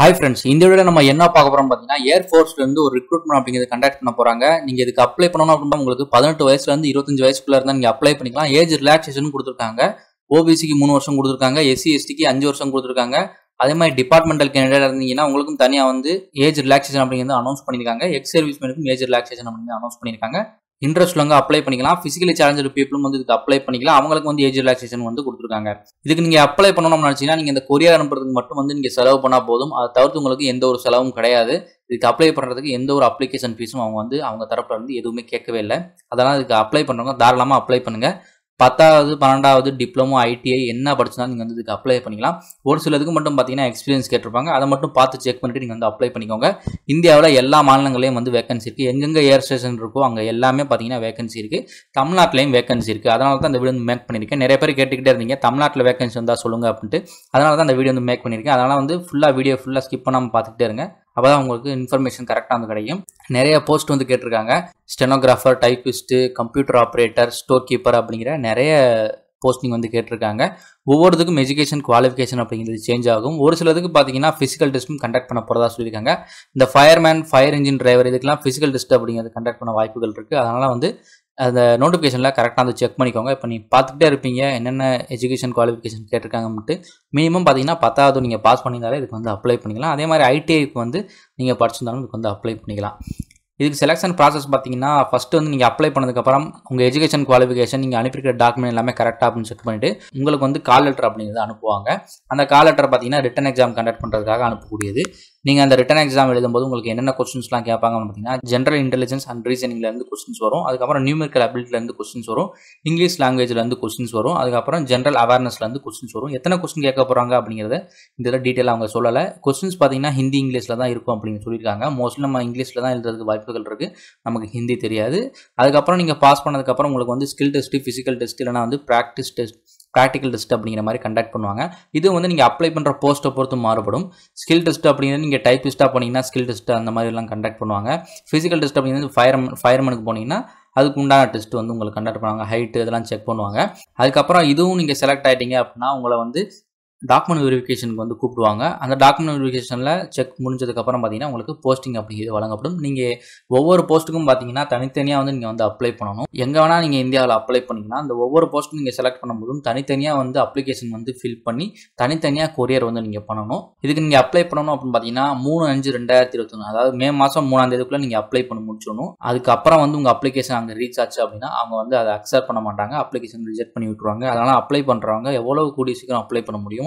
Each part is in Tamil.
ஹாய் ஃப்ரெண்ட்ஸ் இந்த விட நம்ம என்ன பார்க்க போகிறோம் பார்த்தீங்கன்னா ஏர்ஃபோர்ஸ்லேருந்து ஒரு ரிக்ரூட்மெண்ட் அப்படிங்கிறது கண்டக்ட் பண்ண போகிறாங்க நீங்கள் இதுக்கு அப்ளை பண்ணணும் அப்படின்னா உங்களுக்கு பதினெட்டு வயசுலேருந்து இருபத்தஞ்சு வயசுக்குள்ளே இருந்தால் நீங்கள் அப்ளை பண்ணிக்கலாம் ஏஜ் ரிலாக்ஸேஷன் கொடுத்துருக்காங்க ஓபிசிக்கு மூணு வருஷம் கொடுத்துருக்காங்க எஸ்சி எஸ்டிக்கு அஞ்சு வருஷம் கொடுத்துருக்காங்க அதே மாதிரி டிபார்ட்மெண்டல் கேண்டிடேட் இருந்தீங்கன்னா உங்களுக்கும் தனியாக வந்து ஏஜ் ரிலாக்ஸேஷன் அப்படிங்கிறது அனௌன்ஸ் பண்ணியிருக்காங்க எக்ஸ் சர்வீஸ்மேனுக்கும் ஏஜ் ரிலாக்ஸேஷன் அப்படிங்கிறது அனௌன்ஸ் பண்ணியிருக்காங்க இன்ட்ரெஸ்ட் உள்ளவங்க அப்ளை பண்ணிக்கலாம் ஃபிசிக்கலி சேலஞ்சு பீப்பிளும் வந்து இதுக்கு அப்ளை பண்ணிக்கலாம் அவங்களுக்கு வந்து ஏஜ் ரிலாக்ஸேஷன் வந்து கொடுத்துருக்காங்க இதுக்கு நீங்கள் அப்ளை பண்ணணும்னு நினச்சிங்கன்னா நீங்கள் இந்த கொரியர் அனுப்புறதுக்கு மட்டும் வந்து நீங்கள் செலவு பண்ணால் போதும் அதை தவிர்த்து உங்களுக்கு எந்த ஒரு செலவும் கிடையாது இதுக்கு அப்ளை பண்ணுறதுக்கு எந்த ஒரு அப்ளிகேஷன் ஃபீஸும் அவங்க வந்து அவங்க தரப்புல வந்து எதுவுமே கேட்கவே இல்லை அதனால் இதுக்கு அப்ளை பண்ணுறவங்க தாராளமாக அப்ளை பண்ணுங்கள் பத்தாவது பன்னெண்டாவது டிப்ளமோ ஐடிஐ என்ன படிச்சிருந்தாலும் நீங்கள் வந்து இதுக்கு அப்ளை பண்ணிக்கலாம் ஒரு சிலதுக்கு மட்டும் பார்த்தீங்கன்னா எக்ஸ்பீரியன்ஸ் கேட்டிருப்பாங்க அதை மட்டும் பார்த்து செக் பண்ணிட்டு நீங்கள் வந்து அப்ளை பண்ணிக்கோங்க இந்தியாவில் எல்லா மாநிலங்களையும் வந்து வேகன்சி இருக்குது எங்கெங்கே ஏர் ஸ்டேஷன் இருக்கோ அங்கே எல்லாமே பார்த்தீங்கன்னா வேகன்சி இருக்குது தமிழ்நாட்டிலையும் வேகன்சி இருக்குது அதனால தான் அந்த வீடியோ வந்து மேக் பண்ணியிருக்கேன் நிறைய பேர் கேட்டுக்கிட்டே இருந்தீங்க தமிழ்நாட்டில் வேகன்சி வந்தால் சொல்லுங்கள் அப்படின்ட்டு அதனால தான் அந்த வீடியோ வந்து மேக் பண்ணியிருக்கேன் அதனால் வந்து ஃபுல்லாக வீடியோ ஃபுல்லாக ஸ்கிப் பண்ணாமல் பார்த்துக்கிட்டே இருங்க அப்போ தான் உங்களுக்கு இன்ஃபர்மேஷன் கரெக்டாக வந்து கிடைக்கும் நிறைய போஸ்ட் வந்து கேட்டிருக்காங்க stenographer typist computer operator store keeper அப்படிங்கிற நிறைய போஸ்டிங் வந்து கேட்டிருக்காங்க ஒவ்வொருத்துக்கும் எஜுகேஷன் குவாலிஃபிகேஷன் அப்படிங்கிறது சேஞ்ச் ஆகும் ஒரு சிலதுக்கு பார்த்தீங்கன்னா ஃபிசிக்கல் டெஸ்ட்டும் கண்டக்ட் பண்ண போகிறதா சொல்லியிருக்காங்க இந்த ஃபயர்மேன் ஃபயர் இன்ஜின் டிரைவர் இதுக்கெல்லாம் ஃபிசிக்கல் டெஸ்ட் அப்படிங்கிறது கண்டக்ட் பண்ண வாய்ப்புகள் இருக்குது அதனால் வந்து அந்த நோட்டிஃபிகேஷனில் கரெக்டாக வந்து செக் பண்ணிக்கோங்க இப்போ நீ பார்த்துக்கிட்டே இருப்பீங்க என்னென்ன எஜுகேஷன் குவாலிஃபிகேஷன் கேட்டிருக்காங்கன்ட்டு மினிமம் பார்த்தீங்கன்னா பத்தாவது நீங்கள் பாஸ் பண்ணியிருந்தாலே இதுக்கு வந்து அப்ளை பண்ணிக்கலாம் அதே மாதிரி ஐடிஐக்கு வந்து நீங்கள் படிச்சிருந்தாலும் இதுக்கு வந்து அப்ளை பண்ணிக்கலாம் இதுக்கு செலெக்ஷன் ப்ராசஸ் பார்த்தீங்கன்னா ஃபஸ்ட்டு வந்து நீங்கள் அப்ளை பண்ணதுக்கப்புறம் உங்கள் எஜுகேஷன் குவாலிஃபிகேஷன் நீங்கள் அனுப்பியிருக்கிற டாக்குமெண்ட் எல்லாமே கரெக்டாக அப்படின்னு செக் பண்ணிவிட்டு உங்களுக்கு வந்து கால் லெட்டர் அப்படிங்கிறது அனுப்புவாங்க அந்த கால் லெட்டர் பார்த்தீங்கன்னா ரிட்டன் எக்ஸாம் கண்டக்ட் பண்ணுறதுக்காக அனுப்பக்கூடியது நீங்கள் அந்த ரிட்டன் எக்ஸாம் எழுதும்போது உங்களுக்கு என்னென்ன கொஸ்டின்ஸ்லாம் கேட்பாங்க பார்த்தீங்கன்னா ஜென்ரல் இன்டெலிஜென்ஸ் அண்ட் ரீசனிங்லேருந்து கொஸ்டின்ஸ் வரும் அதுக்கப்புறம் நியூமெரிக்கல் அபிலிட்டிலேருந்து கொஸ்டின்ஸ் வரும் இங்கிலீஷ் லாங்குவேஜ்லேருந்து கொஸ்டின்ஸ் வரும் அதுக்கப்புறம் ஜென்ரல் அவேர்னஸ்லேருந்து கொஸ்டின்ஸ் வரும் எத்தனை கொஸ்டின் கேட்க போகிறாங்க அப்படிங்கிறத இதில் டீட்டெயில் அவங்க சொல்லலை கொஸ்டின்ஸ் பார்த்தீங்கன்னா ஹிந்தி இங்கிலீஷில் தான் இருக்கும் அப்படின்னு சொல்லியிருக்காங்க மோஸ்ட்லி நம்ம இங்கிலீஷில் தான் எழுதுறதுக்கு வாய்ப்புகள் இருக்குது நமக்கு ஹிந்தி தெரியாது அதுக்கப்புறம் நீங்கள் பாஸ் பண்ணதுக்கப்புறம் உங்களுக்கு வந்து ஸ்கில் டெஸ்ட்டு ஃபிசிக்கல் டெஸ்ட் இல்லைனா வந்து ப்ராக்டிஸ் டெஸ்ட் ப்ராக்டிக்கல் டெஸ்ட் அப்படிங்கிற மாதிரி கண்டக்ட் பண்ணுவாங்க இது வந்து நீங்கள் அப்ளை பண்ணுற போஸ்ட்டை பொறுத்து மாறுபடும் ஸ்கில் டெஸ்ட் அப்படிங்கிறது நீங்கள் டைப் டெஸ்ட்டாக போனீங்கன்னா ஸ்கில் டெஸ்ட் அந்த மாதிரிலாம் கண்டக்ட் பண்ணுவாங்க ஃபிசிக்கல் டெஸ்ட் அப்படிங்கிறது ஃபயர் ஃபயர்மனுக்கு போனீங்கன்னா அதுக்கு உண்டான டெஸ்ட் வந்து உங்களுக்கு கண்டக்ட் பண்ணுவாங்க ஹைட்டு இதெல்லாம் செக் பண்ணுவாங்க அதுக்கப்புறம் இதுவும் நீங்கள் செலக்ட் ஆகிட்டீங்க அப்படின்னா உங்களை வந்து டாக்குமெண்ட் வெரிஃபிகேஷனுக்கு வந்து கூப்பிடுவாங்க அந்த டாக்குமெண்ட் வெரிஃபிகேஷனில் செக் முடிஞ்சதுக்கப்புறம் பார்த்தீங்கன்னா உங்களுக்கு போஸ்டிங் அப்படிங்கிறது வழங்கப்படும் நீங்கள் ஒவ்வொரு போஸ்ட்டுக்கும் பார்த்தீங்கன்னா தனித்தனியாக வந்து நீங்கள் வந்து அப்ளை பண்ணணும் எங்கே வேணால் நீங்கள் இந்தியாவில் அப்ளை பண்ணிங்கன்னா அந்த ஒவ்வொரு போஸ்ட்டும் நீங்கள் செலக்ட் பண்ணும்போதும் தனித்தனியாக வந்து அப்ளிகேஷன் வந்து ஃபில் பண்ணி தனித்தனியாக கொரியர் வந்து நீங்கள் பண்ணணும் இதுக்கு நீங்கள் அப்ளை பண்ணணும் அப்படின்னு பார்த்தீங்கன்னா மூணு அஞ்சு ரெண்டாயிரத்தி இருபத்தொன்று அதாவது மே மாதம் மூணாம் தேதிக்குள்ளே நீங்கள் அப்ளை பண்ண முடிச்சிடணும் அதுக்கப்புறம் வந்து உங்கள் அப்ளிகேஷன் அங்கே ரீச் ஆச்சு அப்படின்னா அவங்க வந்து அதை அக்செப்ட் பண்ண மாட்டாங்க அப்ளிகேஷன் ரிஜெக்ட் பண்ணி விட்டுருவாங்க அதனால் அப்ளை பண்ணுறவங்க எவ்வளோ கூடிய சீக்கிரம் அப்ளை பண்ண முடியும்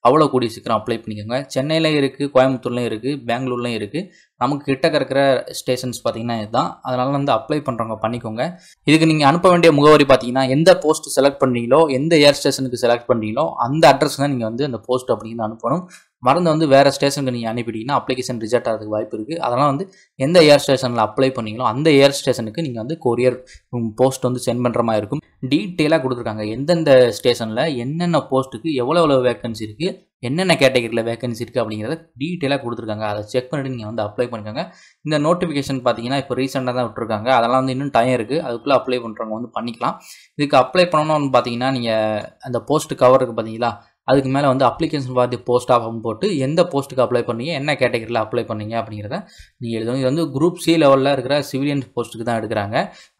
அவ்வளோ கூடிய சீக்கிரம் அப்ளை பண்ணிக்கோங்க சென்னையிலையும் இருக்குது கோயம்புத்தூர்லையும் இருக்குது பெங்களூர்லையும் இருக்குது நமக்கு கிட்ட இருக்கிற ஸ்டேஷன்ஸ் பார்த்தீங்கன்னா இதுதான் அதனால் வந்து அப்ளை பண்ணுறவங்க பண்ணிக்கோங்க இதுக்கு நீங்கள் அனுப்ப வேண்டிய முகவரி பார்த்தீங்கன்னா எந்த போஸ்ட் செலக்ட் பண்ணீங்களோ எந்த ஏர் ஸ்டேஷனுக்கு செலக்ட் பண்ணீங்களோ அந்த அட்ரஸ் தான் நீங்கள் வந்து அந்த போஸ்ட் அப்படின்னு அனுப்பணும் மறந்து வந்து வேறு ஸ்டேஷனுக்கு நீங்கள் அனுப்பிட்டீங்கன்னா அப்ளிகேஷன் ரிஜெக்ட் ஆகிறதுக்கு வாய்ப்பு இருக்குது அதனால் வந்து எந்த ஏர் ஸ்டேஷனில் அப்ளை பண்ணீங்களோ அந்த ஏர் ஸ்டேஷனுக்கு நீங்கள் வந்து கொரியர் போஸ்ட் வந்து சென்ட் பண்ணுற மாதிரி இருக்கும் டீட்டெயிலாக கொடுத்துருக்காங்க எந்தெந்த ஸ்டேஷனில் என்னென்ன போஸ்ட்டுக்கு எவ்வளோ எவ்வளோ வேக்கன்சி இருக்குது என்னென்ன கேட்டகரியில் வேகன்சி இருக்குது அப்படிங்கிறத டீட்டெயிலாக கொடுத்துருக்காங்க அதை செக் பண்ணிட்டு நீங்கள் வந்து அப்ளை பண்ணிக்கோங்க இந்த நோட்டிஃபிகேஷன் பார்த்தீங்கன்னா இப்போ ரீசெண்டாக தான் விட்டுருக்காங்க அதெல்லாம் வந்து இன்னும் டைம் இருக்குது அதுக்குள்ளே அப்ளை பண்ணுறவங்க வந்து பண்ணிக்கலாம் இதுக்கு அப்ளை பண்ணணும்னு பார்த்தீங்கன்னா நீங்கள் அந்த போஸ்ட் கவருக்கு பார்த்தீங்களா அதுக்கு மேலே வந்து application for the post of போட்டு எந்த போஸ்ட்டுக்கு அப்ளை பண்ணீங்க என்ன கேட்டகரியில் அப்ளை பண்ணீங்க அப்படிங்கிறத நீங்கள் எழுதணும் இது வந்து குரூப் சி லெவலில் இருக்கிற சிவிலியன் போஸ்ட்டுக்கு தான் எடுக்கிறாங்க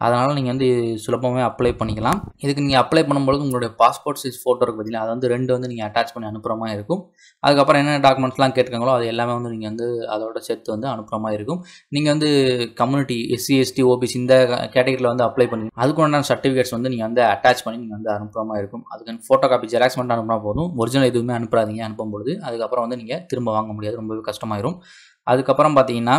அதனால் நீங்கள் வந்து சுலபமாக அப்ளை பண்ணிக்கலாம் இதுக்கு நீங்கள் அப்ளை பண்ணும்போது உங்களுடைய பாஸ்போர்ட் சைஸ் ஃபோட்டோ இருக்குது பார்த்தீங்கன்னா அதை வந்து ரெண்டு வந்து நீங்கள் அட்டாச் பண்ணி அனுப்புகிற மாதிரி இருக்கும் அதுக்கப்புறம் என்னென்ன டாக்குமெண்ட்ஸ்லாம் கேட்குறாங்களோ அது எல்லாமே வந்து நீங்கள் வந்து அதோட சேர்த்து வந்து அனுப்புகிற மாதிரி இருக்கும் நீங்கள் வந்து கம்யூனிட்டி எஸ்சி எஸ்டி ஓபிசி இந்த கேட்டகரியில் வந்து அப்ளை பண்ணி அதுக்கு உண்டான சர்டிஃபிகேட்ஸ் வந்து நீங்கள் வந்து அட்டாச் பண்ணி நீங்கள் வந்து அனுப்புகிற மாதிரி இருக்கும் அதுக்கு ஃபோட்டோ காப்பி ஜெராக்ஸ் மட்டும் அனுப்புனா போதும் ஒரிஜினல் எதுவுமே அனுப்புறாதீங்க அனுப்பும்பொழுது அதுக்கப்புறம் வந்து நீங்கள் திரும்ப வாங்க முடியாது ரொம்பவே கஷ்டமாயிரும் அதுக்கப்புறம் பார்த்தீங்கன்னா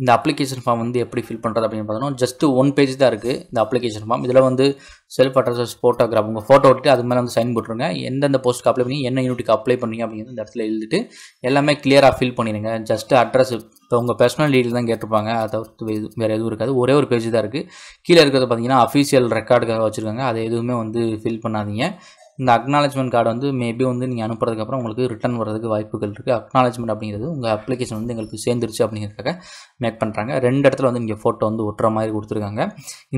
இந்த அப்ளிகேஷன் ஃபார்ம் வந்து எப்படி ஃபில் பண்ணுறது அப்படின்னு பார்த்தோம்னா ஜஸ்ட்டு ஒன் பேஜ் தான் இருக்குது இந்த அப்ளிகேஷன் ஃபார்ம் இதில் வந்து செல்ஃப் அட்ரஸஸ் ஃபோட்டோகிராஃப் உங்கள் ஃபோட்டோ விட்டு அது மேலே வந்து சைன் போட்டுருங்க எந்தெந்த போஸ்ட்டுக்கு அப்ளை பண்ணி என்ன யூனிட்டுக்கு அப்ளை பண்ணிங்க அப்படிங்கிறது இந்த இடத்துல எழுதிட்டு எல்லாமே கிளியராக ஃபில் பண்ணிடுங்க ஜஸ்ட் அட்ரஸ் இப்போ உங்கள் பர்சனல் டீட்டெயில் தான் கேட்டிருப்பாங்க அதை தவிர்த்து வேறு எதுவும் இருக்காது ஒரே ஒரு பேஜ் தான் இருக்குது கீழே இருக்கிறது பார்த்தீங்கன்னா அஃபீஷியல் ரெக்கார்டுக்காக வச்சுருக்காங்க அதை எதுவுமே வந்து ஃபில் பண்ணாதீங்க இந்த அக்னாலஜ்மெண்ட் கார்டு வந்து மேபி வந்து நீங்கள் அனுப்புறதுக்கப்புறம் உங்களுக்கு ரிட்டன் வர்றதுக்கு வாய்ப்புகள் இருக்குது அக்னாலஜ்மெண்ட் அப்படிங்கிறது உங்கள் அப்ளிகேஷன் வந்து எங்களுக்கு சேர்ந்துருச்சு அப்படிங்கிறதுக்காக மேக் பண்ணுறாங்க ரெண்டு இடத்துல வந்து நீங்கள் ஃபோட்டோ வந்து ஒட்டுற மாதிரி கொடுத்துருக்காங்க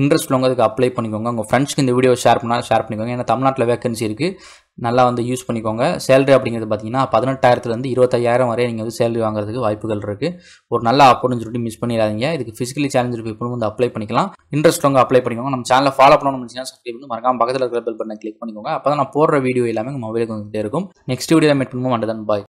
இன்ட்ரெஸ்ட் உள்ளவங்க அதுக்கு அப்ளை பண்ணிக்கோங்க உங்கள் ஃப்ரெண்ட்ஸ்க்கு இந்த வீடியோ ஷேர் பண்ணால் ஷேர் பண்ணிக்கோங்க ஏன்னா தமிழ்நாட்டில் வேகன்சி இருக்குது நல்லா வந்து யூஸ் பண்ணிக்கோங்க சேலரி அப்படிங்கிறது பார்த்தீங்கன்னா பதினெட்டாயிரத்துலேருந்து இருபத்தையாயிரம் வரை நீங்கள் வந்து சேலரி வாங்குறதுக்கு வாய்ப்புகள் இருக்குது ஒரு நல்ல ஆப்பர்னு சொல்லிட்டு மிஸ் பண்ணிடாதீங்க இதுக்கு ஃபிசிக்கலி சேலஞ்சு பீப்புளும் வந்து அப்ளை பண்ணிக்கலாம் இன்ட்ரெஸ்ட் உங்க அப்ளை பண்ணிக்கோங்க நம்ம சேனலை ஃபாலோ பண்ணணும் சப்ஸ்கிரைப் பண்ணி மறக்காம பக்கத்தில் இருக்கிற பெல் பட்டனை கிளிக் பண்ணிக்கோங்க அப்போ நான் போடுற வீடியோ எல்லாமே மொபைலுக்கு வந்துகிட்டே இருக்கும் நெக்ஸ்ட் வீடியோ மீட் பண்ணுவோம் அண்ட் பாய்